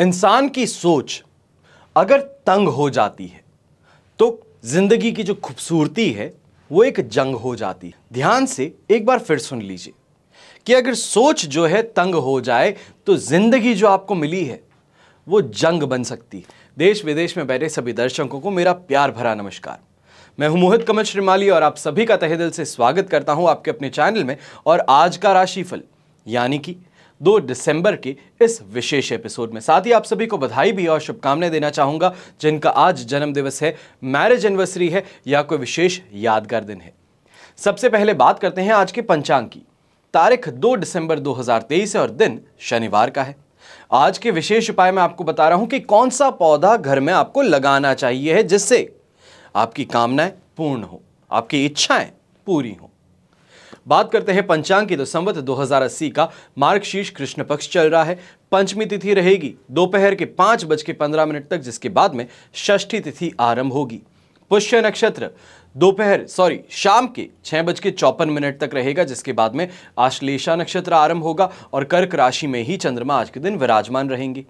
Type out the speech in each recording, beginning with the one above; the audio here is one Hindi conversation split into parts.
इंसान की सोच अगर तंग हो जाती है तो जिंदगी की जो खूबसूरती है वो एक जंग हो जाती है ध्यान से एक बार फिर सुन लीजिए कि अगर सोच जो है तंग हो जाए तो जिंदगी जो आपको मिली है वो जंग बन सकती है देश विदेश में बैठे सभी दर्शकों को मेरा प्यार भरा नमस्कार मैं हूं मोहित कमल श्रीमाली और आप सभी का तहे दिल से स्वागत करता हूं आपके अपने चैनल में और आज का राशिफल यानी कि दो दिसंबर के इस विशेष एपिसोड में साथ ही आप सभी को बधाई भी और शुभकामनाएं देना चाहूंगा जिनका आज जन्मदिवस है मैरिज एनिवर्सरी है या कोई विशेष यादगार दिन है सबसे पहले बात करते हैं आज के पंचांग की तारीख 2 दिसंबर 2023 है और दिन शनिवार का है आज के विशेष उपाय में आपको बता रहा हूं कि कौन सा पौधा घर में आपको लगाना चाहिए है जिससे आपकी कामनाएं पूर्ण हो आपकी इच्छाएं पूरी हों बात करते हैं पंचांग की तो संवत 2080 का मार्गशीर्ष कृष्ण पक्ष चल रहा है पंचमी तिथि रहेगी दोपहर के पांच बज के पंद्रह मिनट तक जिसके बाद में षष्ठी तिथि आरंभ होगी पुष्य नक्षत्र दोपहर सॉरी शाम के छह बज के चौपन मिनट तक रहेगा जिसके बाद में आश्लेषा नक्षत्र आरंभ होगा और कर्क राशि में ही चंद्रमा आज के दिन विराजमान रहेंगे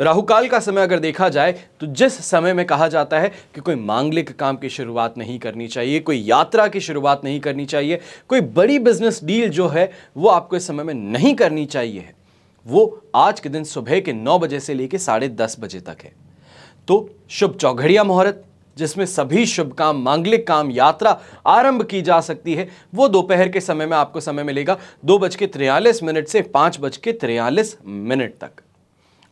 राहुकाल का समय अगर देखा जाए तो जिस समय में कहा जाता है कि कोई मांगलिक काम की शुरुआत नहीं करनी चाहिए कोई यात्रा की शुरुआत नहीं करनी चाहिए कोई बड़ी बिजनेस डील जो है वो आपको इस समय में नहीं करनी चाहिए वो आज के दिन सुबह के नौ बजे से लेकर साढ़े दस बजे तक है तो शुभ चौघड़िया मुहूर्त जिसमें सभी शुभ काम मांगलिक काम यात्रा आरंभ की जा सकती है वो दोपहर के समय में आपको समय मिलेगा दो बज के मिनट से पाँच बज के मिनट तक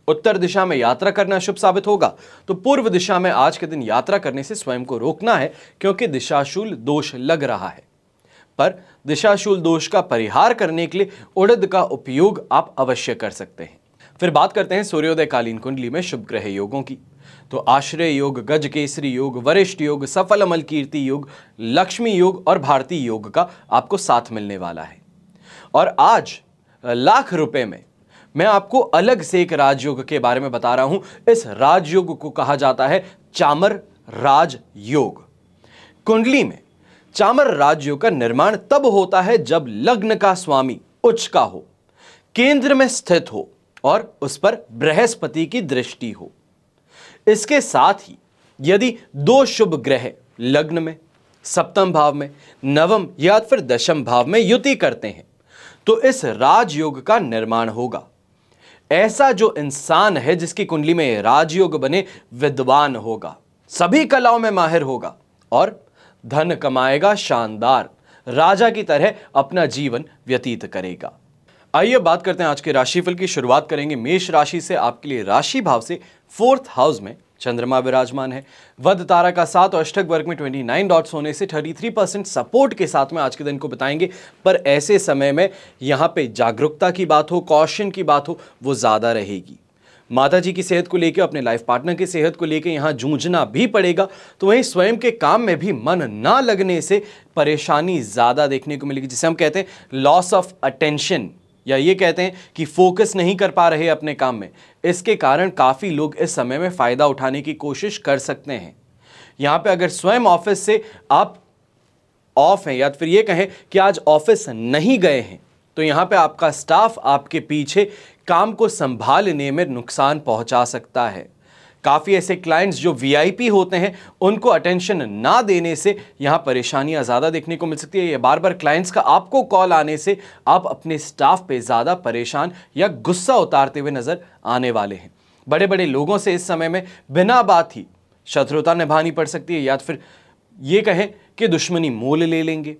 उत्तर दिशा में यात्रा करना शुभ साबित होगा तो पूर्व दिशा में आज के दिन यात्रा करने से स्वयं को रोकना है क्योंकि दिशाशूल दोष लग रहा है पर दिशाशूल दोष का परिहार करने के लिए उड़द का उपयोग आप अवश्य कर सकते हैं फिर बात करते हैं सूर्योदय कालीन कुंडली में शुभ ग्रह योगों की तो आश्रय योग गज केसरी योग वरिष्ठ योग सफल अमल कीर्ति योग लक्ष्मी योग और भारतीय योग का आपको साथ मिलने वाला है और आज लाख रुपए में मैं आपको अलग से एक राजयोग के बारे में बता रहा हूं इस राजयोग को कहा जाता है चामर राजयोग कुंडली में चामर राजयोग का निर्माण तब होता है जब लग्न का स्वामी उच्च का हो केंद्र में स्थित हो और उस पर बृहस्पति की दृष्टि हो इसके साथ ही यदि दो शुभ ग्रह लग्न में सप्तम भाव में नवम या फिर दशम भाव में युति करते हैं तो इस राजयोग का निर्माण होगा ऐसा जो इंसान है जिसकी कुंडली में राजयोग बने विद्वान होगा सभी कलाओं में माहिर होगा और धन कमाएगा शानदार राजा की तरह अपना जीवन व्यतीत करेगा आइए बात करते हैं आज के राशिफल की शुरुआत करेंगे मेष राशि से आपके लिए राशि भाव से फोर्थ हाउस में चंद्रमा विराजमान है वध तारा का साथ और अष्टक वर्ग में 29 डॉट्स होने से 33 परसेंट सपोर्ट के साथ में आज के दिन को बताएंगे पर ऐसे समय में यहाँ पे जागरूकता की बात हो कॉशन की बात हो वो ज़्यादा रहेगी माता जी की सेहत को लेकर अपने लाइफ पार्टनर की सेहत को लेकर यहाँ जूझना भी पड़ेगा तो वहीं स्वयं के काम में भी मन ना लगने से परेशानी ज़्यादा देखने को मिलेगी जिसे हम कहते हैं लॉस ऑफ अटेंशन या ये कहते हैं कि फोकस नहीं कर पा रहे अपने काम में इसके कारण काफ़ी लोग इस समय में फ़ायदा उठाने की कोशिश कर सकते हैं यहाँ पे अगर स्वयं ऑफिस से आप ऑफ हैं या फिर ये कहें कि आज ऑफिस नहीं गए हैं तो यहाँ पे आपका स्टाफ आपके पीछे काम को संभालने में नुकसान पहुँचा सकता है काफ़ी ऐसे क्लाइंट्स जो वीआईपी होते हैं उनको अटेंशन ना देने से यहाँ परेशानियाँ ज़्यादा देखने को मिल सकती है ये बार बार क्लाइंट्स का आपको कॉल आने से आप अपने स्टाफ पे ज़्यादा परेशान या गुस्सा उतारते हुए नज़र आने वाले हैं बड़े बड़े लोगों से इस समय में बिना बात ही शत्रुता निभानी पड़ सकती है या फिर ये कहें कि दुश्मनी मोल ले लेंगे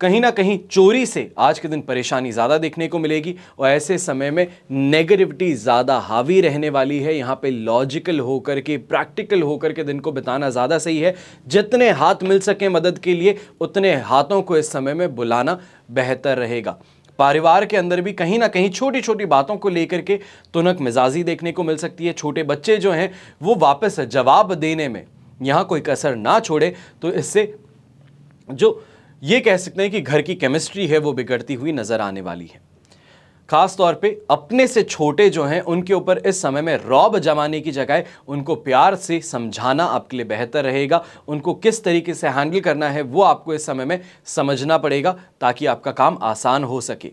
कहीं ना कहीं चोरी से आज के दिन परेशानी ज़्यादा देखने को मिलेगी और ऐसे समय में नेगेटिविटी ज़्यादा हावी रहने वाली है यहाँ पे लॉजिकल होकर के प्रैक्टिकल होकर के दिन को बिताना ज़्यादा सही है जितने हाथ मिल सकें मदद के लिए उतने हाथों को इस समय में बुलाना बेहतर रहेगा परिवार के अंदर भी कहीं ना कहीं छोटी छोटी बातों को लेकर के तुनक मिजाजी देखने को मिल सकती है छोटे बच्चे जो हैं वो वापस जवाब देने में यहाँ कोई कसर ना छोड़े तो इससे जो ये कह सकते हैं कि घर की केमिस्ट्री है वो बिगड़ती हुई नज़र आने वाली है खास तौर पे अपने से छोटे जो हैं उनके ऊपर इस समय में रौब जमाने की जगह उनको प्यार से समझाना आपके लिए बेहतर रहेगा उनको किस तरीके से हैंडल करना है वो आपको इस समय में समझना पड़ेगा ताकि आपका काम आसान हो सके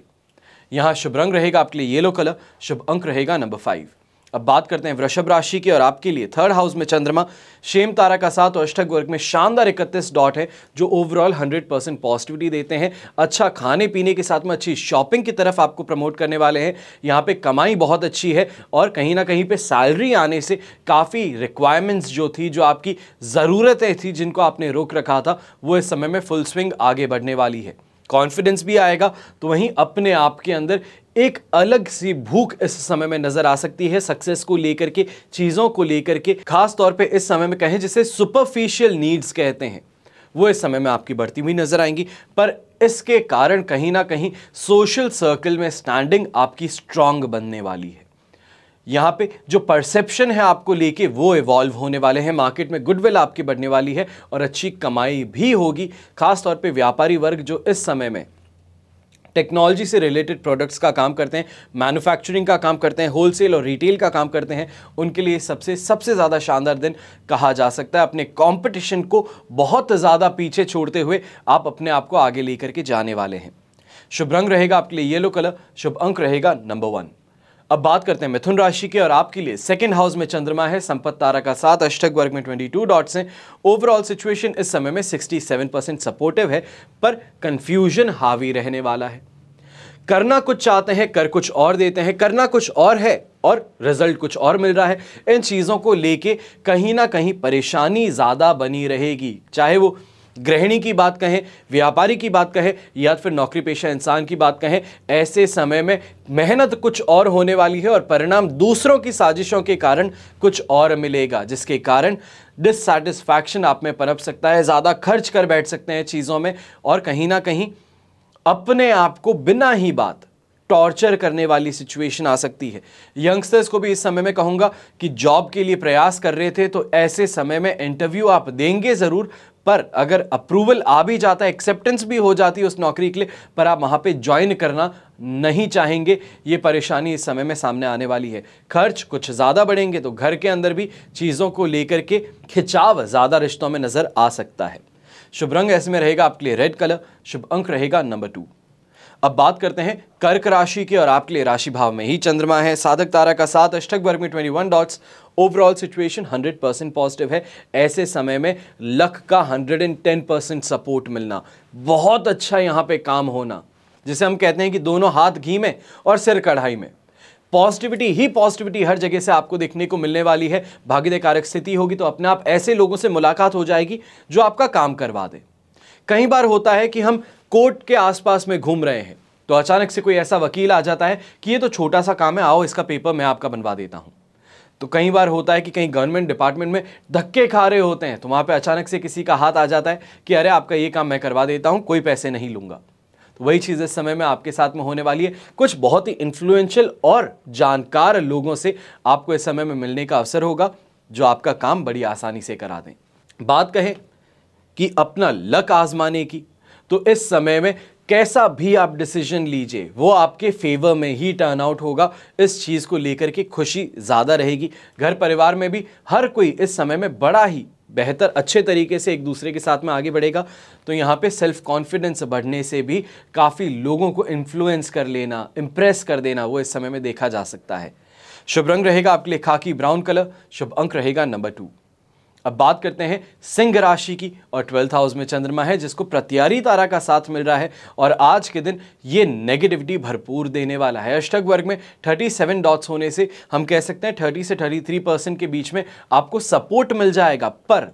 यहाँ शुभ रंग रहेगा आपके लिए येलो कलर शुभ अंक रहेगा नंबर फाइव अब बात करते हैं वृषभ राशि की और आपके लिए थर्ड हाउस में चंद्रमा शेम तारा का साथ और अष्टक वर्ग में शानदार इकतीस डॉट है जो ओवरऑल 100 परसेंट पॉजिटिविटी देते हैं अच्छा खाने पीने के साथ में अच्छी शॉपिंग की तरफ आपको प्रमोट करने वाले हैं यहाँ पे कमाई बहुत अच्छी है और कहीं ना कहीं पे सैलरी आने से काफ़ी रिक्वायरमेंट्स जो थी जो आपकी ज़रूरतें थी जिनको आपने रोक रखा था वो इस समय में फुल स्विंग आगे बढ़ने वाली है कॉन्फिडेंस भी आएगा तो वहीं अपने आप के अंदर एक अलग सी भूख इस समय में नजर आ सकती है सक्सेस को लेकर के चीज़ों को लेकर के खास तौर पे इस समय में कहें जिसे सुपरफिशियल नीड्स कहते हैं वो इस समय में आपकी बढ़ती हुई नजर आएंगी पर इसके कारण कहीं ना कहीं सोशल सर्कल में स्टैंडिंग आपकी स्ट्रांग बनने वाली है यहाँ पे जो परसेप्शन है आपको लेके वो इवॉल्व होने वाले हैं मार्केट में गुडविल आपकी बढ़ने वाली है और अच्छी कमाई भी होगी खासतौर पे व्यापारी वर्ग जो इस समय में टेक्नोलॉजी से रिलेटेड प्रोडक्ट्स का काम करते हैं मैन्युफैक्चरिंग का काम करते हैं होलसेल और रिटेल का काम करते हैं उनके लिए सबसे सबसे ज़्यादा शानदार दिन कहा जा सकता है अपने कॉम्पिटिशन को बहुत ज़्यादा पीछे छोड़ते हुए आप अपने आप को आगे ले करके जाने वाले हैं शुभ रंग रहेगा आपके लिए येलो कलर शुभ अंक रहेगा नंबर वन अब बात करते हैं मिथुन राशि की और आपके लिए सेकंड हाउस में चंद्रमा है संपत तारा का साथ अष्टक वर्ग में 22 डॉट्स हैं ओवरऑल सिचुएशन इस समय में 67 परसेंट सपोर्टिव है पर कंफ्यूजन हावी रहने वाला है करना कुछ चाहते हैं कर कुछ और देते हैं करना कुछ और है और रिजल्ट कुछ और मिल रहा है इन चीज़ों को लेके कहीं ना कहीं परेशानी ज़्यादा बनी रहेगी चाहे वो गृहिणी की बात कहें व्यापारी की बात कहें या फिर नौकरी पेशा इंसान की बात कहें ऐसे समय में मेहनत कुछ और होने वाली है और परिणाम दूसरों की साजिशों के कारण कुछ और मिलेगा जिसके कारण डिससेटिस्फैक्शन आप में पनप सकता है ज़्यादा खर्च कर बैठ सकते हैं चीज़ों में और कहीं ना कहीं अपने आप को बिना ही बात टॉर्चर करने वाली सिचुएशन आ सकती है यंगस्टर्स को भी इस समय में कहूँगा कि जॉब के लिए प्रयास कर रहे थे तो ऐसे समय में इंटरव्यू आप देंगे ज़रूर पर अगर अप्रूवल आ भी जाता है एक्सेप्टेंस भी हो जाती है उस नौकरी के लिए पर आप वहाँ पे ज्वाइन करना नहीं चाहेंगे ये परेशानी इस समय में सामने आने वाली है खर्च कुछ ज़्यादा बढ़ेंगे तो घर के अंदर भी चीज़ों को लेकर के खिंचाव ज़्यादा रिश्तों में नज़र आ सकता है शुभ रंग ऐसे में रहेगा आपके लिए रेड कलर शुभ अंक रहेगा नंबर टू अब बात करते हैं कर्क राशि की और आपके लिए राशि भाव में ही चंद्रमा है साधक तारा का साथ अष्टक वर्ग में one dots overall situation hundred percent positive है ऐसे समय में लक का hundred and ten percent support मिलना बहुत अच्छा यहाँ पे काम होना जिसे हम कहते हैं कि दोनों हाथ घी में और सिर कढ़ाई में पॉजिटिविटी ही पॉजिटिविटी हर जगह से आपको देखने को मिलने वाली है कारक स्थिति होगी तो अपने आप ऐसे लोगों से मुलाकात हो जाएगी जो आपका काम करवा दे कई बार होता है कि हम कोर्ट के आसपास में घूम रहे हैं तो अचानक से कोई ऐसा वकील आ जाता है कि ये तो छोटा सा काम है आओ इसका पेपर मैं आपका बनवा देता हूँ तो कई बार होता है कि कहीं गवर्नमेंट डिपार्टमेंट में धक्के खा रहे होते हैं तो वहाँ पे अचानक से किसी का हाथ आ जाता है कि अरे आपका ये काम मैं करवा देता हूँ कोई पैसे नहीं लूँगा तो वही चीज़ इस समय में आपके साथ में होने वाली है कुछ बहुत ही इन्फ्लुएंशियल और जानकार लोगों से आपको इस समय में मिलने का अवसर होगा जो आपका काम बड़ी आसानी से करा दें बात कहें कि अपना लक आजमाने की तो इस समय में कैसा भी आप डिसीजन लीजिए वो आपके फेवर में ही टर्न आउट होगा इस चीज़ को लेकर के खुशी ज़्यादा रहेगी घर परिवार में भी हर कोई इस समय में बड़ा ही बेहतर अच्छे तरीके से एक दूसरे के साथ में आगे बढ़ेगा तो यहाँ पे सेल्फ कॉन्फिडेंस बढ़ने से भी काफ़ी लोगों को इन्फ्लुएंस कर लेना इम्प्रेस कर देना वो इस समय में देखा जा सकता है शुभ रंग रहेगा आपके लिए खाकी ब्राउन कलर शुभ अंक रहेगा नंबर टू अब बात करते हैं सिंह राशि की और ट्वेल्थ हाउस में चंद्रमा है जिसको प्रत्यारी तारा का साथ मिल रहा है और आज के दिन ये नेगेटिविटी भरपूर देने वाला है अष्टक वर्ग में 37 डॉट्स होने से हम कह सकते हैं 30 से 33 परसेंट के बीच में आपको सपोर्ट मिल जाएगा पर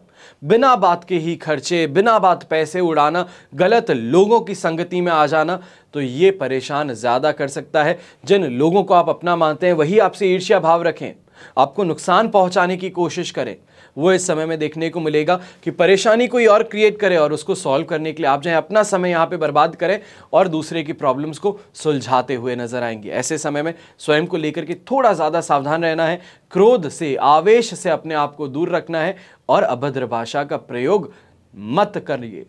बिना बात के ही खर्चे बिना बात पैसे उड़ाना गलत लोगों की संगति में आ जाना तो ये परेशान ज़्यादा कर सकता है जिन लोगों को आप अपना मानते हैं वही आपसे ईर्ष्या भाव रखें आपको नुकसान पहुंचाने की कोशिश करें वो इस समय में देखने को मिलेगा कि परेशानी कोई और क्रिएट करे और उसको सॉल्व करने के लिए आप जाए अपना समय यहाँ पर बर्बाद करें और दूसरे की प्रॉब्लम्स को सुलझाते हुए नजर आएंगे ऐसे समय में स्वयं को लेकर के थोड़ा ज़्यादा सावधान रहना है क्रोध से आवेश से अपने आप को दूर रखना है और अभद्र भाषा का प्रयोग मत करिए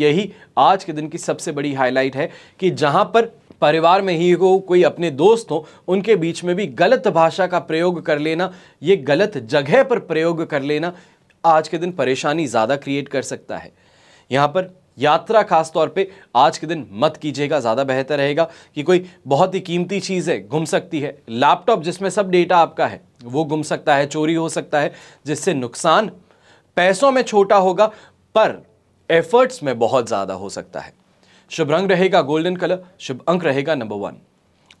यही आज के दिन की सबसे बड़ी हाईलाइट है कि जहां पर परिवार में ही हो कोई अपने दोस्त हो उनके बीच में भी गलत भाषा का प्रयोग कर लेना ये गलत जगह पर प्रयोग कर लेना आज के दिन परेशानी ज़्यादा क्रिएट कर सकता है यहाँ पर यात्रा खास तौर पे आज के दिन मत कीजिएगा ज़्यादा बेहतर रहेगा कि कोई बहुत ही कीमती चीज़ है घुम सकती है लैपटॉप जिसमें सब डेटा आपका है वो घुम सकता है चोरी हो सकता है जिससे नुकसान पैसों में छोटा होगा पर एफर्ट्स में बहुत ज़्यादा हो सकता है शुभ रंग रहेगा गोल्डन कलर शुभ अंक रहेगा नंबर वन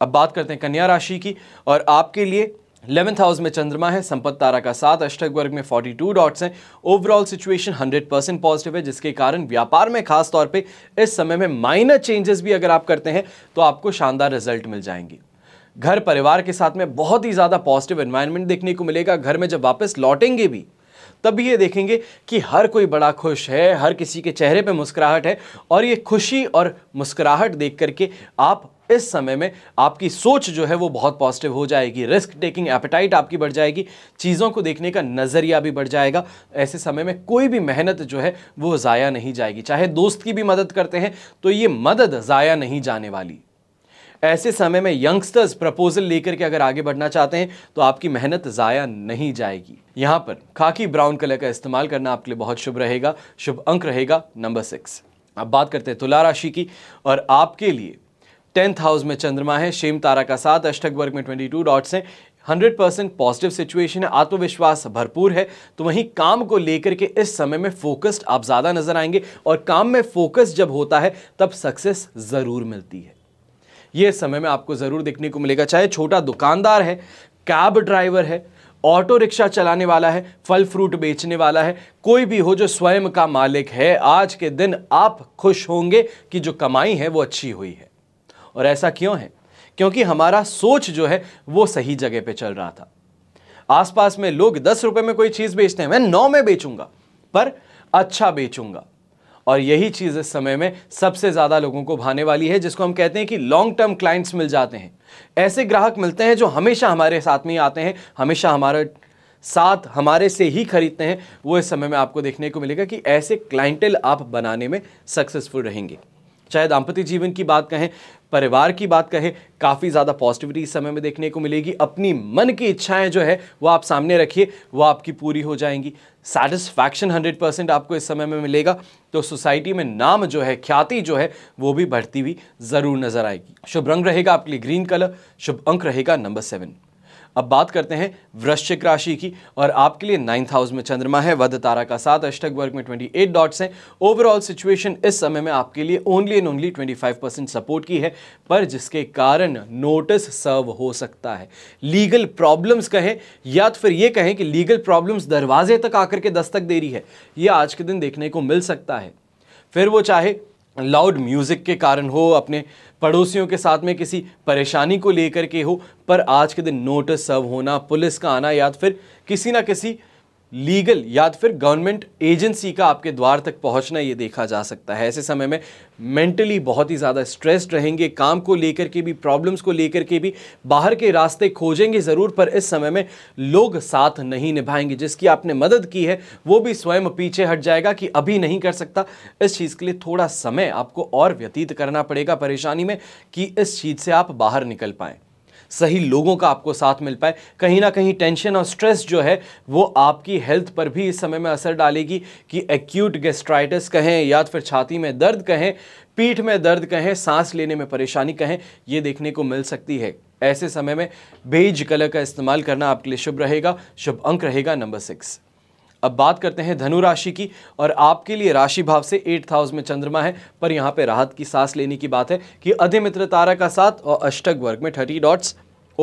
अब बात करते हैं कन्या राशि की और आपके लिए इलेवंथ हाउस में चंद्रमा है संपत्त तारा का साथ अष्टक वर्ग में 42 डॉट्स हैं ओवरऑल सिचुएशन 100 परसेंट पॉजिटिव है जिसके कारण व्यापार में खास तौर पे इस समय में माइनर चेंजेस भी अगर आप करते हैं तो आपको शानदार रिजल्ट मिल जाएंगे घर परिवार के साथ में बहुत ही ज़्यादा पॉजिटिव एन्वायरमेंट देखने को मिलेगा घर में जब वापस लौटेंगे भी तभी ये देखेंगे कि हर कोई बड़ा खुश है हर किसी के चेहरे पे मुस्कुराहट है और ये खुशी और मुस्कुराहट देख करके आप इस समय में आपकी सोच जो है वो बहुत पॉजिटिव हो जाएगी रिस्क टेकिंग एपेटाइट आपकी बढ़ जाएगी चीज़ों को देखने का नज़रिया भी बढ़ जाएगा ऐसे समय में कोई भी मेहनत जो है वो ज़ाया नहीं जाएगी चाहे दोस्त की भी मदद करते हैं तो ये मदद ज़ाया नहीं जाने वाली ऐसे समय में यंगस्टर्स प्रपोजल लेकर के अगर आगे बढ़ना चाहते हैं तो आपकी मेहनत ज़ाया नहीं जाएगी यहाँ पर खाकी ब्राउन कलर का इस्तेमाल करना आपके लिए बहुत शुभ रहेगा शुभ अंक रहेगा नंबर सिक्स अब बात करते हैं तुला राशि की और आपके लिए टेंथ हाउस में चंद्रमा है शेम तारा का साथ अष्टक वर्ग में ट्वेंटी टू डॉट्स हैं हंड्रेड परसेंट पॉजिटिव सिचुएशन है आत्मविश्वास भरपूर है तो वहीं काम को लेकर के इस समय में फोकस्ड आप ज़्यादा नजर आएंगे और काम में फोकस जब होता है तब सक्सेस ज़रूर मिलती है ये समय में आपको ज़रूर देखने को मिलेगा चाहे छोटा दुकानदार है कैब ड्राइवर है ऑटो रिक्शा चलाने वाला है फल फ्रूट बेचने वाला है कोई भी हो जो स्वयं का मालिक है आज के दिन आप खुश होंगे कि जो कमाई है वो अच्छी हुई है और ऐसा क्यों है क्योंकि हमारा सोच जो है वो सही जगह पे चल रहा था आसपास में लोग दस रुपए में कोई चीज़ बेचते हैं मैं नौ में बेचूंगा पर अच्छा बेचूंगा और यही चीज़ इस समय में सबसे ज़्यादा लोगों को भाने वाली है जिसको हम कहते हैं कि लॉन्ग टर्म क्लाइंट्स मिल जाते हैं ऐसे ग्राहक मिलते हैं जो हमेशा हमारे साथ में आते हैं हमेशा हमारा साथ हमारे से ही खरीदते हैं वो इस समय में आपको देखने को मिलेगा कि ऐसे क्लाइंटल आप बनाने में सक्सेसफुल रहेंगे चाहे दाम्पत्य जीवन की बात कहें परिवार की बात कहें काफ़ी ज़्यादा पॉजिटिविटी इस समय में देखने को मिलेगी अपनी मन की इच्छाएं जो है वो आप सामने रखिए वो आपकी पूरी हो जाएंगी सेटिस्फैक्शन 100 परसेंट आपको इस समय में मिलेगा तो सोसाइटी में नाम जो है ख्याति जो है वो भी बढ़ती हुई ज़रूर नजर आएगी शुभ रंग रहेगा आपके लिए ग्रीन कलर शुभ अंक रहेगा नंबर सेवन अब बात करते हैं वृश्चिक राशि की और आपके लिए नाइन्थ हाउस में चंद्रमा है वध तारा का साथ अष्टक वर्ग में 28 डॉट्स हैं ओवरऑल सिचुएशन इस समय में आपके लिए only and only 25 percent support की है पर जिसके कारण नोटिस सर्व हो सकता है लीगल प्रॉब्लम्स कहें या तो फिर ये कहें कि लीगल प्रॉब्लम्स दरवाजे तक आकर के दस्तक दे रही है ये आज के दिन देखने को मिल सकता है फिर वो चाहे लाउड म्यूज़िक के कारण हो अपने पड़ोसियों के साथ में किसी परेशानी को लेकर के हो पर आज के दिन नोटिस सर्व होना पुलिस का आना या तो फिर किसी ना किसी लीगल या तो फिर गवर्नमेंट एजेंसी का आपके द्वार तक पहुंचना ये देखा जा सकता है ऐसे समय में मेंटली बहुत ही ज़्यादा स्ट्रेस्ड रहेंगे काम को लेकर के भी प्रॉब्लम्स को लेकर के भी बाहर के रास्ते खोजेंगे ज़रूर पर इस समय में लोग साथ नहीं निभाएंगे जिसकी आपने मदद की है वो भी स्वयं पीछे हट जाएगा कि अभी नहीं कर सकता इस चीज़ के लिए थोड़ा समय आपको और व्यतीत करना पड़ेगा परेशानी में कि इस चीज़ से आप बाहर निकल पाएँ सही लोगों का आपको साथ मिल पाए कहीं ना कहीं टेंशन और स्ट्रेस जो है वो आपकी हेल्थ पर भी इस समय में असर डालेगी कि एक्यूट गेस्ट्राइटिस कहें या तो फिर छाती में दर्द कहें पीठ में दर्द कहें सांस लेने में परेशानी कहें ये देखने को मिल सकती है ऐसे समय में बेज कलर का इस्तेमाल करना आपके लिए शुभ रहेगा शुभ अंक रहेगा नंबर सिक्स अब बात करते हैं धनु राशि की और आपके लिए राशि भाव से एट्थ हाउस में चंद्रमा है पर यहाँ पे राहत की सांस लेने की बात है कि अधिमित्र तारा का साथ और अष्टक वर्ग में thirty dots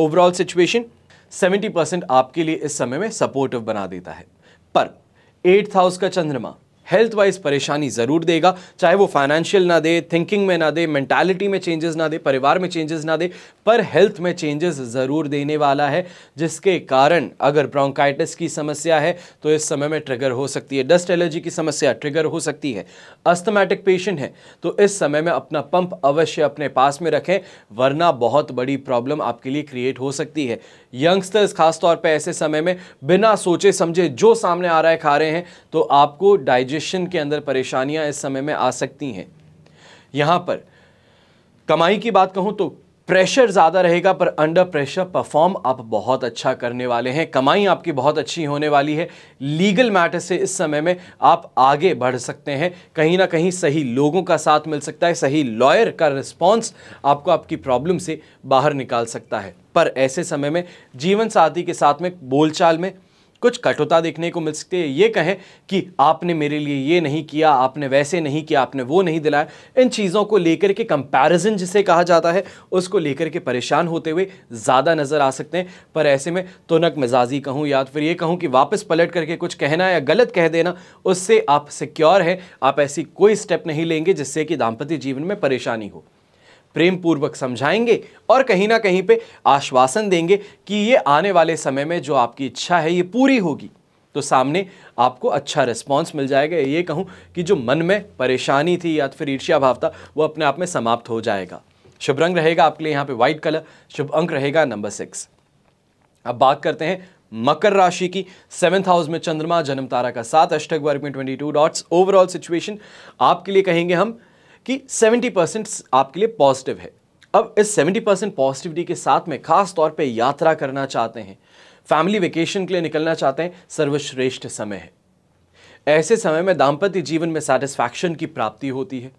overall situation 70 percent आपके लिए इस समय में सपोर्टिव बना देता है पर एट्थ हाउस का चंद्रमा हेल्थ वाइज परेशानी ज़रूर देगा चाहे वो फाइनेंशियल ना दे थिंकिंग में ना दे मेंटालिटी में चेंजेस ना दे परिवार में चेंजेस ना दे पर हेल्थ में चेंजेस ज़रूर देने वाला है जिसके कारण अगर ब्रोंकाइटिस की समस्या है तो इस समय में ट्रिगर हो सकती है डस्ट एलर्जी की समस्या ट्रिगर हो सकती है अस्थमैटिक पेशेंट है तो इस समय में अपना पंप अवश्य अपने पास में रखें वरना बहुत बड़ी प्रॉब्लम आपके लिए क्रिएट हो सकती है यंगस्टर्स खासतौर पर ऐसे समय में बिना सोचे समझे जो सामने आ रहा है खा रहे हैं तो आपको डाइजेस्ट डाइजेशन के अंदर परेशानियां इस समय में आ सकती हैं यहां पर कमाई की बात कहूं तो प्रेशर ज़्यादा रहेगा पर अंडर प्रेशर परफॉर्म आप बहुत अच्छा करने वाले हैं कमाई आपकी बहुत अच्छी होने वाली है लीगल मैटर से इस समय में आप आगे बढ़ सकते हैं कहीं ना कहीं सही लोगों का साथ मिल सकता है सही लॉयर का रिस्पॉन्स आपको आपकी प्रॉब्लम से बाहर निकाल सकता है पर ऐसे समय में जीवन साथी के साथ में बोलचाल में कुछ कटुता देखने को मिल सकती है ये कहें कि आपने मेरे लिए ये नहीं किया आपने वैसे नहीं किया आपने वो नहीं दिलाया इन चीज़ों को लेकर के कंपैरिजन जिसे कहा जाता है उसको लेकर के परेशान होते हुए ज़्यादा नज़र आ सकते हैं पर ऐसे में तुनक मिजाजी कहूँ या फिर ये कहूँ कि वापस पलट करके कुछ कहना या गलत कह देना उससे आप सिक्योर हैं आप ऐसी कोई स्टेप नहीं लेंगे जिससे कि दाम्पत्य जीवन में परेशानी हो प्रेम पूर्वक समझाएंगे और कहीं ना कहीं पे आश्वासन देंगे कि ये आने वाले समय में जो आपकी इच्छा है ये पूरी होगी तो सामने आपको अच्छा रिस्पॉन्स मिल जाएगा ये कहूँ कि जो मन में परेशानी थी या फिर ईर्ष्या भाव था वो अपने आप में समाप्त हो जाएगा शुभ रंग रहेगा आपके लिए यहाँ पे व्हाइट कलर शुभ अंक रहेगा नंबर सिक्स अब बात करते हैं मकर राशि की सेवंथ हाउस में चंद्रमा जन्म तारा का सात अष्टक वर्ग में twenty two dots overall situation आपके लिए कहेंगे हम कि 70 परसेंट आपके लिए पॉजिटिव है अब इस 70 परसेंट पॉजिटिविटी के साथ में खास तौर पे यात्रा करना चाहते हैं फैमिली वेकेशन के लिए निकलना चाहते हैं सर्वश्रेष्ठ समय है ऐसे समय में दाम्पत्य जीवन में सेटिस्फैक्शन की प्राप्ति होती है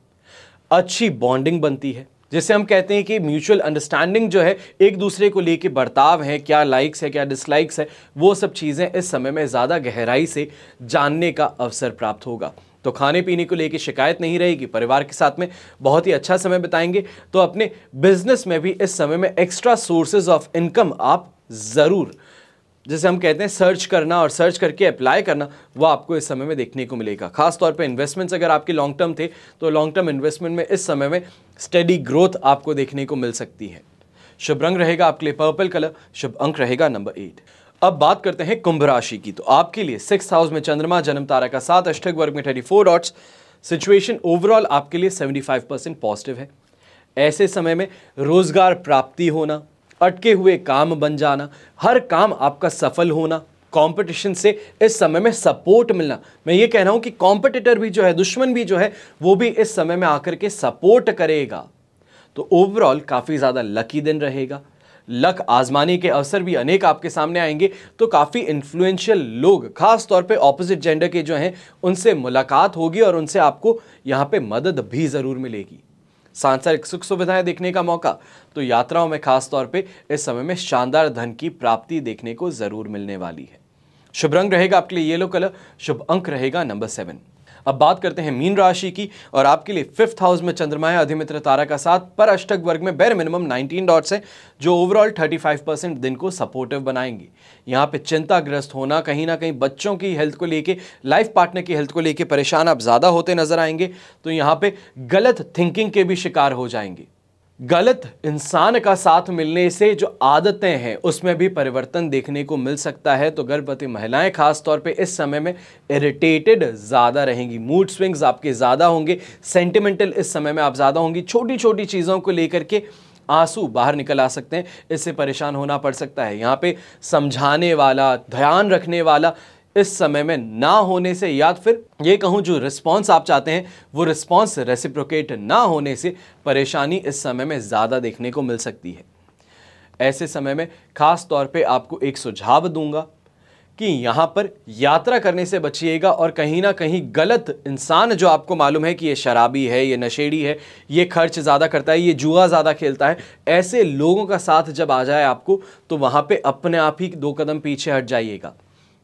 अच्छी बॉन्डिंग बनती है जैसे हम कहते हैं कि म्यूचुअल अंडरस्टैंडिंग जो है एक दूसरे को लेके बर्ताव है क्या लाइक्स है क्या डिसलाइक्स है वो सब चीज़ें इस समय में ज़्यादा गहराई से जानने का अवसर प्राप्त होगा तो खाने पीने को लेकर शिकायत नहीं रहेगी परिवार के साथ में बहुत ही अच्छा समय बिताएंगे तो अपने बिजनेस में भी इस समय में एक्स्ट्रा सोर्सेज ऑफ इनकम आप ज़रूर जैसे हम कहते हैं सर्च करना और सर्च करके अप्लाई करना वह आपको इस समय में देखने को मिलेगा खासतौर पे इन्वेस्टमेंट्स अगर आपके लॉन्ग टर्म थे तो लॉन्ग टर्म इन्वेस्टमेंट में इस समय में स्टडी ग्रोथ आपको देखने को मिल सकती है शुभ रंग रहेगा आपके लिए पर्पल कलर शुभ अंक रहेगा नंबर एट अब बात करते हैं कुंभ राशि की तो आपके लिए सिक्स हाउस में चंद्रमा जन्म तारा का साथ अष्टक वर्ग में thirty four dots situation overall आपके लिए सेवेंटी फाइव परसेंट पॉजिटिव है ऐसे समय में रोजगार प्राप्ति होना अटके हुए काम बन जाना हर काम आपका सफल होना कंपटीशन से इस समय में सपोर्ट मिलना मैं ये कह रहा हूँ कि कॉम्पिटिटर भी जो है दुश्मन भी जो है वो भी इस समय में आकर के सपोर्ट करेगा तो ओवरऑल काफ़ी ज़्यादा लकी दिन रहेगा लक आजमाने के अवसर भी अनेक आपके सामने आएंगे तो काफ़ी इन्फ्लुएंशियल लोग खास तौर पे ऑपोजिट जेंडर के जो हैं उनसे मुलाकात होगी और उनसे आपको यहाँ पे मदद भी ज़रूर मिलेगी सांसारिक सुख सुविधाएं देखने का मौका तो यात्राओं में खास तौर पे इस समय में शानदार धन की प्राप्ति देखने को ज़रूर मिलने वाली है शुभ रंग रहेगा आपके लिए येलो कलर शुभ अंक रहेगा नंबर सेवन अब बात करते हैं मीन राशि की और आपके लिए फिफ्थ हाउस में चंद्रमा है अधिमित्र तारा का साथ पर अष्टक वर्ग में बेर मिनिमम 19 डॉट्स हैं जो ओवरऑल 35 परसेंट दिन को सपोर्टिव बनाएंगी यहाँ पे चिंताग्रस्त होना कहीं ना कहीं बच्चों की हेल्थ को लेके लाइफ पार्टनर की हेल्थ को लेकर परेशान आप ज़्यादा होते नजर आएंगे तो यहाँ पर गलत थिंकिंग के भी शिकार हो जाएंगे गलत इंसान का साथ मिलने से जो आदतें हैं उसमें भी परिवर्तन देखने को मिल सकता है तो गर्भवती महिलाएं खास तौर पे इस समय में इरिटेटेड ज़्यादा रहेंगी मूड स्विंग्स आपके ज़्यादा होंगे सेंटिमेंटल इस समय में आप ज़्यादा होंगी छोटी छोटी चीज़ों को लेकर के आंसू बाहर निकल आ सकते हैं इससे परेशान होना पड़ सकता है यहाँ पर समझाने वाला ध्यान रखने वाला इस समय में ना होने से या तो फिर ये कहूँ जो रिस्पॉन्स आप चाहते हैं वो रिस्पॉन्स रेसिप्रोकेट ना होने से परेशानी इस समय में ज़्यादा देखने को मिल सकती है ऐसे समय में ख़ास तौर पे आपको एक सुझाव दूंगा कि यहाँ पर यात्रा करने से बचिएगा और कहीं ना कहीं गलत इंसान जो आपको मालूम है कि ये शराबी है ये नशेड़ी है ये खर्च ज़्यादा करता है ये जुआ ज़्यादा खेलता है ऐसे लोगों का साथ जब आ जाए आपको तो वहाँ पर अपने आप ही दो कदम पीछे हट जाइएगा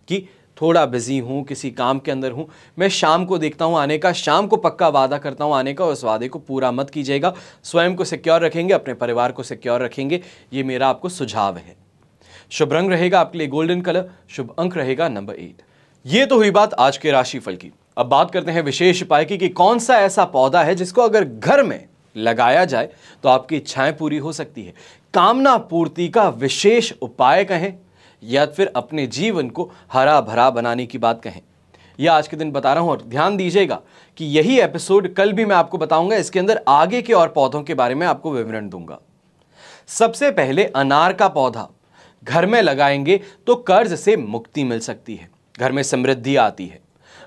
कि थोड़ा बिज़ी हूँ किसी काम के अंदर हूँ मैं शाम को देखता हूँ आने का शाम को पक्का वादा करता हूँ आने का और उस वादे को पूरा मत कीजिएगा स्वयं को सिक्योर रखेंगे अपने परिवार को सिक्योर रखेंगे ये मेरा आपको सुझाव है शुभ रंग रहेगा आपके लिए गोल्डन कलर शुभ अंक रहेगा नंबर एट ये तो हुई बात आज के राशिफल की अब बात करते हैं विशेष उपाय की कि कौन सा ऐसा पौधा है जिसको अगर घर में लगाया जाए तो आपकी इच्छाएं पूरी हो सकती है कामना पूर्ति का विशेष उपाय कहें या फिर अपने जीवन को हरा भरा बनाने की बात कहें यह आज के दिन बता रहा हूं और ध्यान दीजिएगा कि यही एपिसोड कल भी मैं आपको बताऊंगा इसके अंदर आगे के और पौधों के बारे में आपको विवरण दूंगा सबसे पहले अनार का पौधा घर में लगाएंगे तो कर्ज से मुक्ति मिल सकती है घर में समृद्धि आती है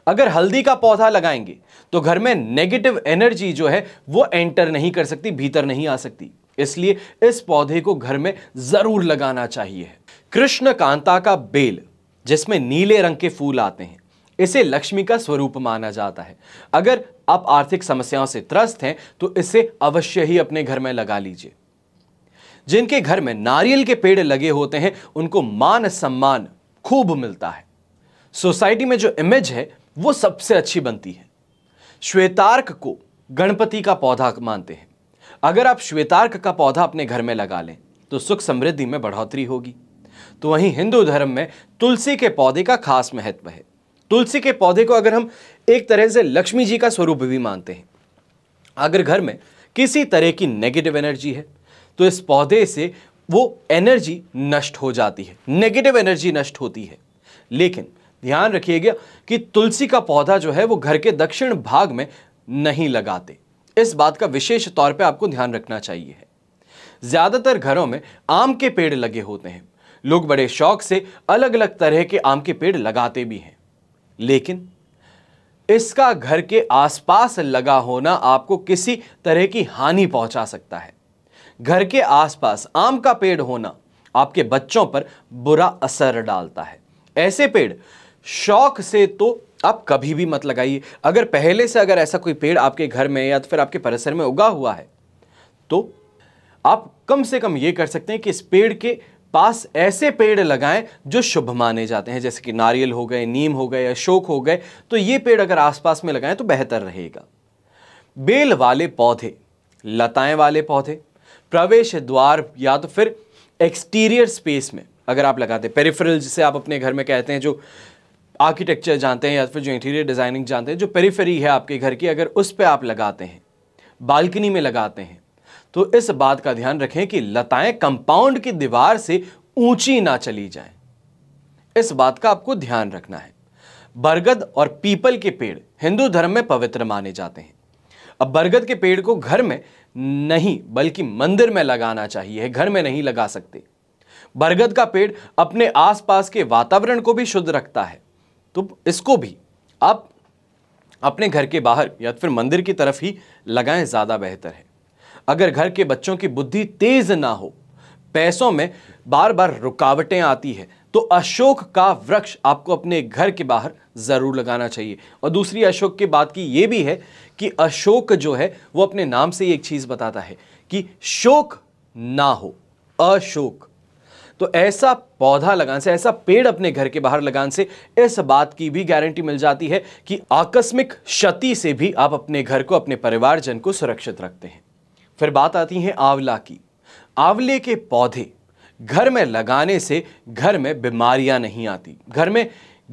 अगर हल्दी का पौधा लगाएंगे तो घर में नेगेटिव एनर्जी जो है वो एंटर नहीं कर सकती भीतर नहीं आ सकती इसलिए इस पौधे को घर में जरूर लगाना चाहिए कृष्ण कांता का बेल जिसमें नीले रंग के फूल आते हैं इसे लक्ष्मी का स्वरूप माना जाता है अगर आप आर्थिक समस्याओं से त्रस्त हैं तो इसे अवश्य ही अपने घर में लगा लीजिए जिनके घर में नारियल के पेड़ लगे होते हैं उनको मान सम्मान खूब मिलता है सोसाइटी में जो इमेज है वो सबसे अच्छी बनती है श्वेतार्क को गणपति का पौधा मानते हैं अगर आप श्वेतार्क का पौधा अपने घर में लगा लें तो सुख समृद्धि में बढ़ोतरी होगी तो वहीं हिंदू धर्म में तुलसी के पौधे का खास महत्व है तुलसी के पौधे को अगर हम एक तरह से लक्ष्मी जी का स्वरूप भी मानते हैं अगर घर में किसी तरह की नेगेटिव एनर्जी है तो इस पौधे से वो एनर्जी नष्ट हो जाती है नेगेटिव एनर्जी नष्ट होती है लेकिन ध्यान रखिएगा कि तुलसी का पौधा जो है वो घर के दक्षिण भाग में नहीं लगाते इस बात का विशेष तौर पे आपको ध्यान रखना चाहिए ज़्यादातर घरों में आम के पेड़ लगे होते हैं लोग बड़े शौक से अलग अलग तरह के आम के पेड़ लगाते भी हैं लेकिन इसका घर के आसपास लगा होना आपको किसी तरह की हानि पहुंचा सकता है घर के आसपास आम का पेड़ होना आपके बच्चों पर बुरा असर डालता है ऐसे पेड़ शौक से तो आप कभी भी मत लगाइए अगर पहले से अगर ऐसा कोई पेड़ आपके घर में या तो फिर आपके परिसर में उगा हुआ है तो आप कम से कम ये कर सकते हैं कि इस पेड़ के पास ऐसे पेड़ लगाएं जो शुभ माने जाते हैं जैसे कि नारियल हो गए नीम हो गए अशोक हो गए तो ये पेड़ अगर आसपास में लगाएं तो बेहतर रहेगा बेल वाले पौधे लताएं वाले पौधे प्रवेश द्वार या तो फिर एक्सटीरियर स्पेस में अगर आप लगाते हैं पेरीफरल जिसे आप अपने घर में कहते हैं जो आर्किटेक्चर जानते हैं या फिर जो इंटीरियर डिज़ाइनिंग जानते हैं जो पेरीफेरी है आपके घर की अगर उस पर आप लगाते हैं बालकनी में लगाते हैं तो इस बात का ध्यान रखें कि लताएं कंपाउंड की दीवार से ऊंची ना चली जाएं। इस बात का आपको ध्यान रखना है बरगद और पीपल के पेड़ हिंदू धर्म में पवित्र माने जाते हैं अब बरगद के पेड़ को घर में नहीं बल्कि मंदिर में लगाना चाहिए घर में नहीं लगा सकते बरगद का पेड़ अपने आसपास के वातावरण को भी शुद्ध रखता है तो इसको भी आप अपने घर के बाहर या फिर मंदिर की तरफ ही लगाएं ज़्यादा बेहतर है अगर घर के बच्चों की बुद्धि तेज ना हो पैसों में बार बार रुकावटें आती है तो अशोक का वृक्ष आपको अपने घर के बाहर ज़रूर लगाना चाहिए और दूसरी अशोक की बात की ये भी है कि अशोक जो है वो अपने नाम से ही एक चीज़ बताता है कि शोक ना हो अशोक तो ऐसा पौधा लगाने से ऐसा पेड़ अपने घर के बाहर लगाने से इस बात की भी गारंटी मिल जाती है कि आकस्मिक क्षति से भी आप अपने घर को अपने परिवारजन को सुरक्षित रखते हैं फिर बात आती है आंवला की आंवले के पौधे घर में लगाने से घर में बीमारियां नहीं आती घर में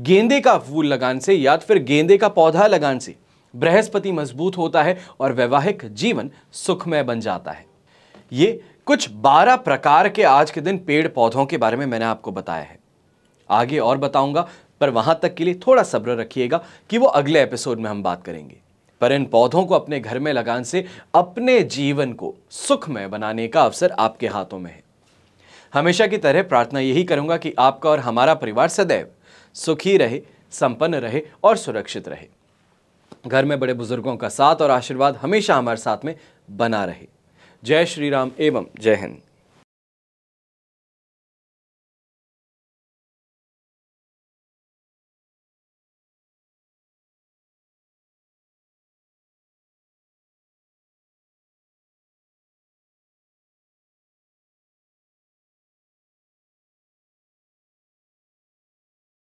गेंदे का फूल लगाने से या तो फिर गेंदे का पौधा लगाने से बृहस्पति मजबूत होता है और वैवाहिक जीवन सुखमय बन जाता है ये कुछ 12 प्रकार के आज के दिन पेड़ पौधों के बारे में मैंने आपको बताया है आगे और बताऊंगा पर वहां तक के लिए थोड़ा सब्र रखिएगा कि वो अगले एपिसोड में हम बात करेंगे पर इन पौधों को अपने घर में लगाने से अपने जीवन को सुखमय बनाने का अवसर आपके हाथों में है हमेशा की तरह प्रार्थना यही करूंगा कि आपका और हमारा परिवार सदैव सुखी रहे संपन्न रहे और सुरक्षित रहे घर में बड़े बुजुर्गों का साथ और आशीर्वाद हमेशा हमारे साथ में बना रहे जय श्री राम एवं जय हिंद